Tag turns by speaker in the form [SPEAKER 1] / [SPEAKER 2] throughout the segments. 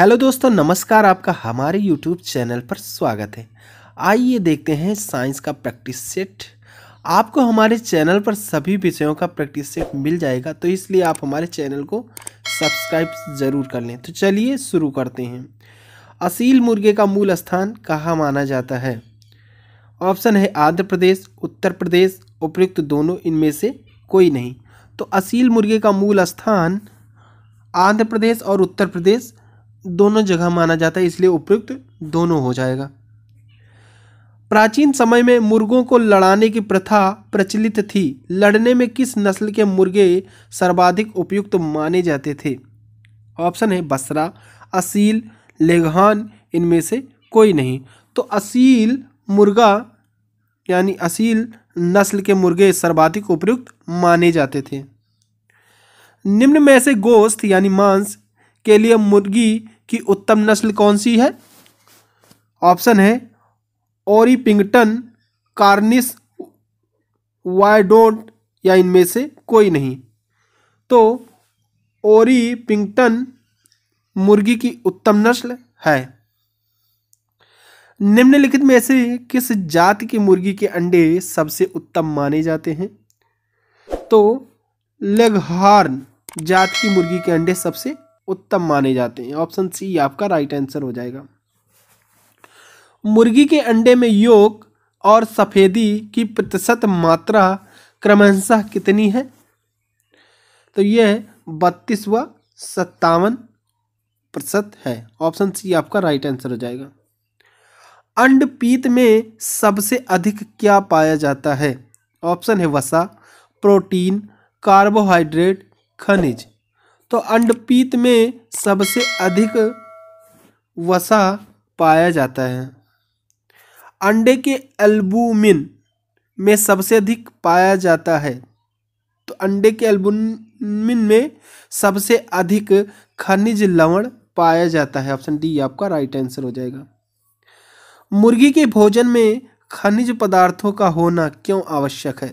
[SPEAKER 1] hello दोस्तों नमस्कार आपका हमारे यूट्यूब चैनल पर स्वागत है आइए देखते हैं साइंस का प्रैक्टिस सेट आपको हमारे चैनल पर सभी विषयों का प्रैक्टिस सेट मिल जाएगा तो इसलिए आप हमारे चैनल को सब्सक्राइब ज़रूर कर लें तो चलिए शुरू करते हैं असील मुर्गे का मूल स्थान कहाँ माना जाता है ऑप्शन है आंध्र प्रदेश उत्तर प्रदेश उपयुक्त दोनों इनमें से कोई नहीं तो असील मुर्गे का मूल स्थान आंध्र प्रदेश और उत्तर प्रदेश दोनों जगह माना जाता है इसलिए उपयुक्त दोनों हो जाएगा प्राचीन समय में मुर्गों को लड़ाने की प्रथा प्रचलित थी लड़ने में किस नस्ल के मुर्गे सर्वाधिक उपयुक्त माने जाते थे ऑप्शन है बसरा असील लेघान इनमें से कोई नहीं तो असील मुर्गा यानी असील नस्ल के मुर्गे सर्वाधिक उपयुक्त माने जाते थे निम्न में से गोश्त यानी मांस के लिए मुर्गी की उत्तम नस्ल कौन सी है ऑप्शन है पिंगटन कार्निस वाइडोट या इनमें से कोई नहीं तो ओरी पिंगटन मुर्गी की उत्तम नस्ल है निम्नलिखित में से किस जाति की मुर्गी के अंडे सबसे उत्तम माने जाते हैं तो लेगहार्न जात की मुर्गी के अंडे सबसे उत्तम माने जाते हैं ऑप्शन सी आपका राइट आंसर हो जाएगा मुर्गी के अंडे में योग और सफ़ेदी की प्रतिशत मात्रा क्रमशः कितनी है तो यह बत्तीस व सत्तावन प्रतिशत है ऑप्शन सी आपका राइट आंसर हो जाएगा अंड पीत में सबसे अधिक क्या पाया जाता है ऑप्शन है वसा प्रोटीन कार्बोहाइड्रेट खनिज तो अंडपीत में सबसे अधिक वसा पाया जाता है अंडे के एल्बुमिन में सबसे अधिक पाया जाता है तो अंडे के एल्बुमिन में सबसे अधिक खनिज लवण पाया जाता है ऑप्शन डी आपका राइट आंसर हो जाएगा मुर्गी के भोजन में खनिज पदार्थों का होना क्यों आवश्यक है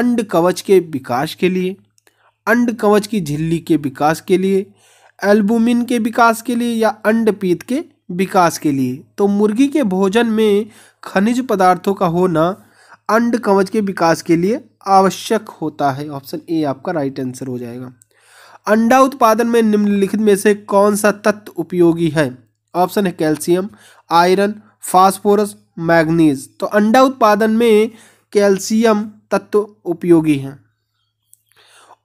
[SPEAKER 1] अंड कवच के विकास के लिए अंड कवच की झिल्ली के विकास के लिए एल्बुमिन के विकास के लिए या अंडपीत के विकास के लिए तो मुर्गी के भोजन में खनिज पदार्थों का होना अंड कवच के विकास के लिए आवश्यक होता है ऑप्शन ए आपका राइट आंसर हो जाएगा अंडा उत्पादन में निम्नलिखित में से कौन सा तत्व उपयोगी है ऑप्शन है कैल्शियम आयरन फास्फोरस मैग्नीज तो अंडा उत्पादन में कैल्शियम तत्व उपयोगी हैं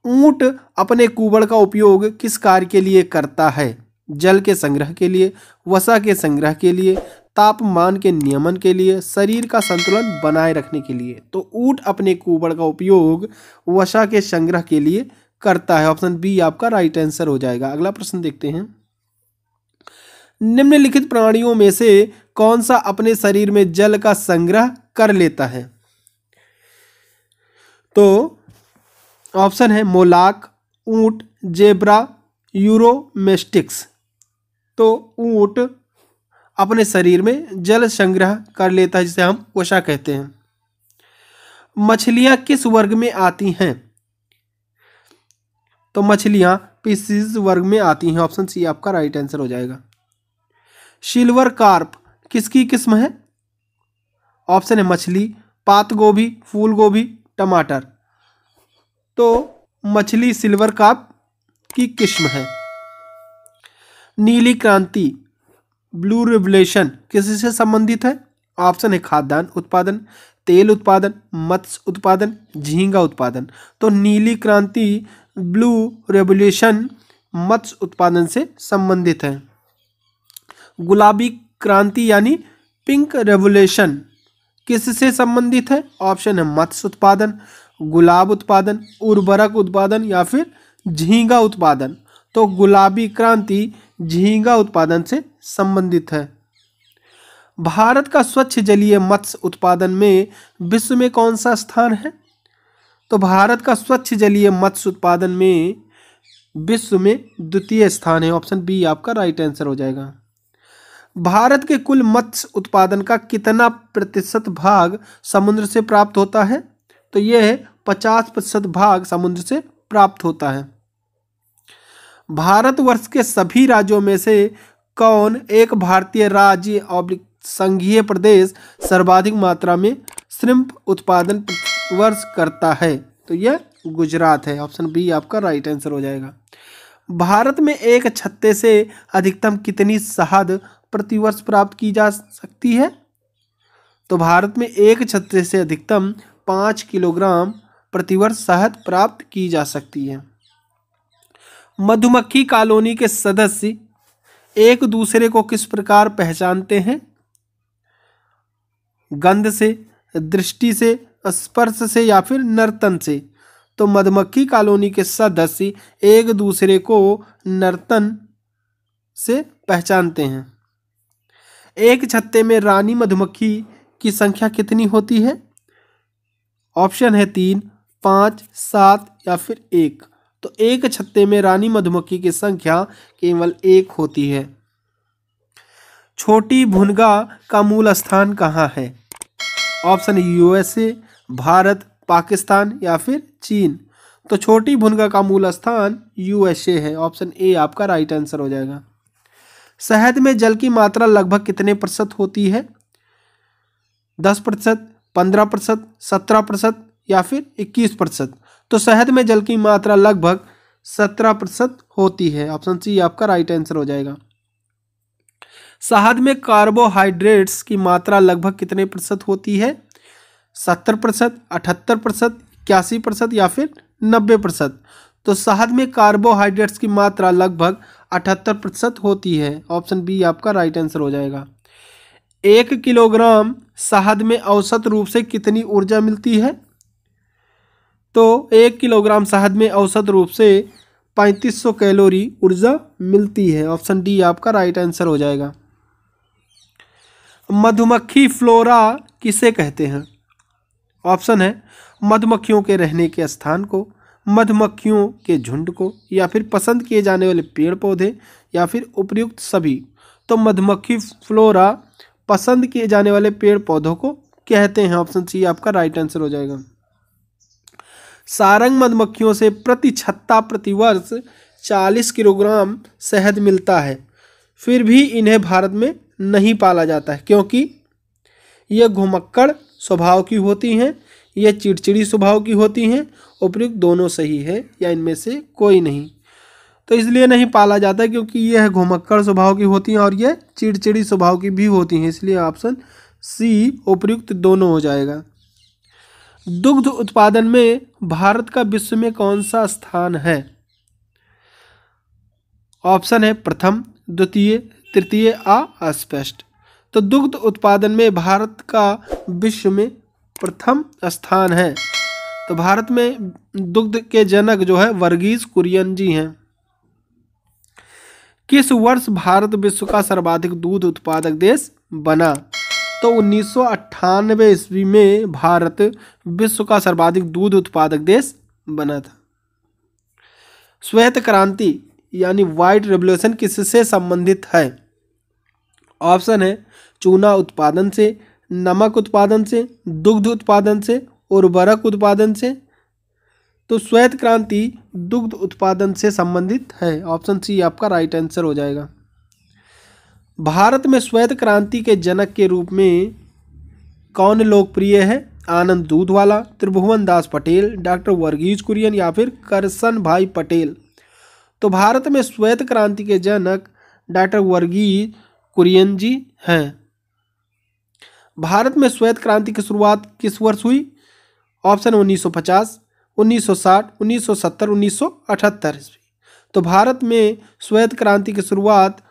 [SPEAKER 1] ऊंट अपने कुबड़ का उपयोग किस कार्य के लिए करता है जल के संग्रह के लिए वसा के संग्रह के लिए तापमान के नियमन के लिए शरीर का संतुलन बनाए रखने के लिए तो ऊंट अपने कुबड़ का उपयोग वसा के संग्रह के लिए करता है ऑप्शन बी आपका राइट आंसर हो जाएगा अगला प्रश्न देखते हैं निम्नलिखित प्राणियों में से कौन सा अपने शरीर में जल का संग्रह कर लेता है तो ऑप्शन है मोलाक ऊंट जेब्रा यूरोमेस्टिक्स तो ऊंट अपने शरीर में जल संग्रह कर लेता है जिसे हम ओषा कहते हैं मछलियां किस वर्ग में आती हैं तो मछलियां पीसीज वर्ग में आती हैं ऑप्शन सी आपका राइट आंसर हो जाएगा सिल्वर कार्प किसकी किस्म है ऑप्शन है मछली पात गोभी फूल गोभी टमाटर तो मछली सिल्वर काप की किस्म है नीली क्रांति ब्लू रिवलेशन किस से संबंधित है ऑप्शन है खाद्यान्न उत्पादन तेल उत्पादन मत्स्य उत्पादन झींगा उत्पादन तो नीली क्रांति ब्लू रेवोल्यूशन मत्स्य उत्पादन से संबंधित है गुलाबी क्रांति यानी पिंक रेवोल्यूशन किससे संबंधित है ऑप्शन है मत्स्य उत्पादन गुलाब उत्पादन उर्वरक उत्पादन या फिर झींगा उत्पादन तो गुलाबी क्रांति झींगा उत्पादन से संबंधित है भारत का स्वच्छ जलीय मत्स्य उत्पादन में विश्व में कौन सा स्थान है तो भारत का स्वच्छ जलीय मत्स्य उत्पादन में विश्व में द्वितीय स्थान है ऑप्शन बी आपका राइट आंसर हो जाएगा भारत के कुल मत्स्य उत्पादन का कितना प्रतिशत भाग समुद्र से प्राप्त होता है तो यह है पचास प्रतिशत भाग समुद्र से प्राप्त होता है भारतवर्ष के सभी राज्यों में से कौन एक भारतीय राज्य और संघीय प्रदेश सर्वाधिक मात्रा में श्रिम्प उत्पादन वर्ष करता है तो यह गुजरात है ऑप्शन बी आपका राइट आंसर हो जाएगा भारत में एक छत्ते से अधिकतम कितनी शहद प्रतिवर्ष प्राप्त की जा सकती है तो भारत में एक छत्ते से अधिकतम पाँच किलोग्राम प्रतिवर्ष शहद प्राप्त की जा सकती है मधुमक्खी कॉलोनी के सदस्य एक दूसरे को किस प्रकार पहचानते हैं गंध से दृष्टि से स्पर्श से या फिर नर्तन से तो मधुमक्खी कॉलोनी के सदस्य एक दूसरे को नर्तन से पहचानते हैं एक छत्ते में रानी मधुमक्खी की संख्या कितनी होती है ऑप्शन है तीन पाँच सात या फिर एक तो एक छत्ते में रानी मधुमक्खी की संख्या केवल एक होती है छोटी भुनगा का मूल स्थान कहाँ है ऑप्शन यूएसए भारत पाकिस्तान या फिर चीन तो छोटी भुनगा का मूल स्थान यूएसए है ऑप्शन ए आपका राइट आंसर हो जाएगा शहद में जल की मात्रा लगभग कितने प्रतिशत होती है दस प्रतिशत पंद्रह प्रतिशत सत्रह प्रतिशत या फिर इक्कीस प्रतिशत तो शहद में जल की मात्रा लगभग सत्रह प्रतिशत होती है ऑप्शन सी आपका राइट आंसर हो जाएगा शहद में कार्बोहाइड्रेट्स की मात्रा लगभग कितने प्रतिशत होती है सत्तर प्रतिशत अठहत्तर प्रतिशत इक्यासी प्रतिशत या फिर नब्बे प्रतिशत तो शहद में कार्बोहाइड्रेट्स की मात्रा लगभग अठहत्तर प्रतिशत होती है ऑप्शन बी आपका राइट आंसर हो जाएगा एक किलोग्राम शहद में औसत रूप से कितनी ऊर्जा मिलती है तो एक किलोग्राम शहद में औसत रूप से 3500 कैलोरी ऊर्जा मिलती है ऑप्शन डी आपका राइट आंसर हो जाएगा मधुमक्खी फ्लोरा किसे कहते हैं ऑप्शन है मधुमक्खियों के रहने के स्थान को मधुमक्खियों के झुंड को या फिर पसंद किए जाने वाले पेड़ पौधे या फिर उपयुक्त सभी तो मधुमक्खी फ्लोरा पसंद किए जाने वाले पेड़ पौधों को कहते हैं ऑप्शन सी आपका राइट आंसर हो जाएगा सारंग मधुमक्खियों से प्रति छत्ता प्रतिवर्ष चालीस किलोग्राम शहद मिलता है फिर भी इन्हें भारत में नहीं पाला जाता है क्योंकि ये घुमक्कड़ स्वभाव की होती हैं ये चिड़चिड़ी स्वभाव की होती हैं उपयुक्त दोनों सही है या इनमें से कोई नहीं तो इसलिए नहीं पाला जाता क्योंकि ये है घुमक्कड़ स्वभाव की होती हैं और ये चिड़चिड़ी स्वभाव की भी होती हैं इसलिए ऑप्शन सी उपयुक्त दोनों हो जाएगा दुग्ध उत्पादन में भारत का विश्व में कौन सा स्थान है ऑप्शन है प्रथम द्वितीय तृतीय आ अस्पष्ट तो दुग्ध उत्पादन में भारत का विश्व में प्रथम स्थान है तो भारत में दुग्ध के जनक जो है वर्गीज कुरियन जी हैं किस वर्ष भारत विश्व का सर्वाधिक दूध उत्पादक देश बना तो उन्नीस ईस्वी में भारत विश्व का सर्वाधिक दूध उत्पादक देश बना था श्वेत क्रांति यानी वाइट रेवल्यूशन किससे संबंधित है ऑप्शन है चूना उत्पादन से नमक उत्पादन से दुग्ध उत्पादन से उर्वरक उत्पादन से तो श्वेत क्रांति दुग्ध उत्पादन से संबंधित है ऑप्शन सी आपका राइट आंसर हो जाएगा भारत में श्वेत क्रांति के जनक के रूप में कौन लोकप्रिय है आनंद दूधवाला त्रिभुवन दास पटेल डॉक्टर वर्गीज कुरियन या फिर करसन भाई पटेल तो भारत में श्वेत क्रांति के जनक डॉक्टर वर्गीज कुरियन जी हैं भारत में श्वेत क्रांति की शुरुआत किस वर्ष हुई ऑप्शन 1950 1960, 1970, 1978 ईस्वी तो भारत में श्वेत क्रांति की शुरुआत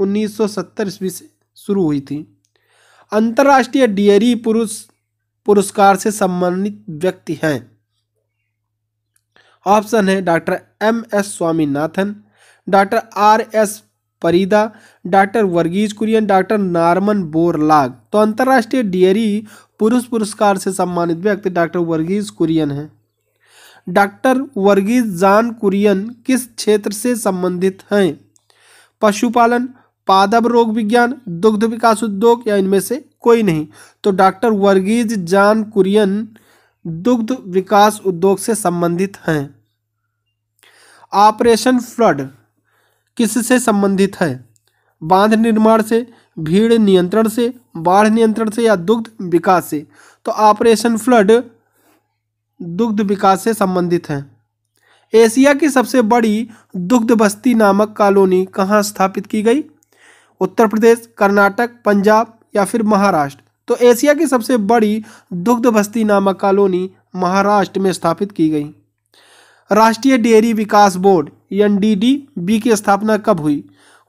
[SPEAKER 1] 1970 ईस्वी से शुरू हुई थी अंतर्राष्ट्रीय डेयरी पुरुष पुरस्कार से सम्मानित व्यक्ति हैं ऑप्शन है doctor M S Swaminathan doctor R S Parida doctor Verghese Kurien doctor Norman Borlaug तो अंतर्राष्ट्रीय डेयरी पुरुष पुरस्कार से सम्मानित व्यक्ति डॉक्टर वर्गीज कुरियन हैं डॉक्टर वर्गीज जान कुरियन किस क्षेत्र से संबंधित हैं पशुपालन पादब रोग विज्ञान दुग्ध विकास उद्योग या इनमें से कोई नहीं तो डॉक्टर वर्गीज जान कुरियन दुग्ध विकास उद्योग से संबंधित हैं ऑपरेशन फ्लड किससे संबंधित है बांध निर्माण से भीड़ नियंत्रण से बाढ़ नियंत्रण से या दुग्ध विकास से तो ऑपरेशन फ्लड दुग्ध विकास से संबंधित हैं एशिया की सबसे बड़ी दुग्ध बस्ती नामक कॉलोनी कहाँ स्थापित की गई उत्तर प्रदेश कर्नाटक पंजाब या फिर महाराष्ट्र तो एशिया की सबसे बड़ी दुग्ध बस्ती नामक कॉलोनी महाराष्ट्र में स्थापित की गई राष्ट्रीय डेयरी विकास बोर्ड एन बी की स्थापना कब हुई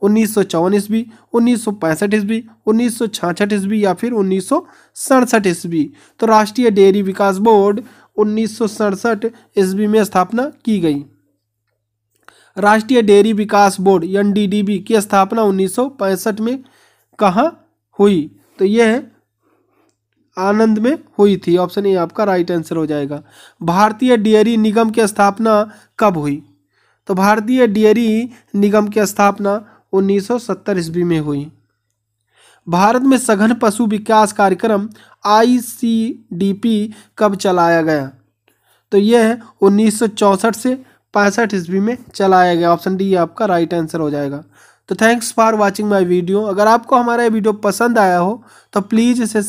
[SPEAKER 1] उन्नीस सौ चौवन ईस्वी उन्नीस सौ पैंसठ ईस्वी उन्नीस सौ छाछठ ईस्वी या फिर उन्नीस सौ सड़सठ ईस्वी तो राष्ट्रीय डेयरी विकास बोर्ड उन्नीस सौ ईस्वी में स्थापना की गई राष्ट्रीय डेयरी विकास बोर्ड एन की स्थापना 1965 में कहाँ हुई तो यह है आनंद में हुई थी ऑप्शन ए आपका राइट आंसर हो जाएगा भारतीय डेयरी निगम की स्थापना कब हुई तो भारतीय डेयरी निगम की स्थापना 1970 ईस्वी में हुई भारत में सघन पशु विकास कार्यक्रम आईसीडीपी कब चलाया गया तो यह है उन्नीस से पैंसठ ईस्वी में चलाया गया ऑप्शन डी आपका राइट आंसर हो जाएगा तो thanks for watching my video अगर आपको हमारा ये वीडियो पसंद आया हो तो प्लीज़ इसे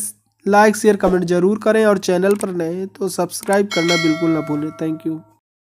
[SPEAKER 1] लाइक शेयर कमेंट जरूर करें और चैनल पर नए तो सब्सक्राइब करना बिल्कुल ना भूलें थैंक यू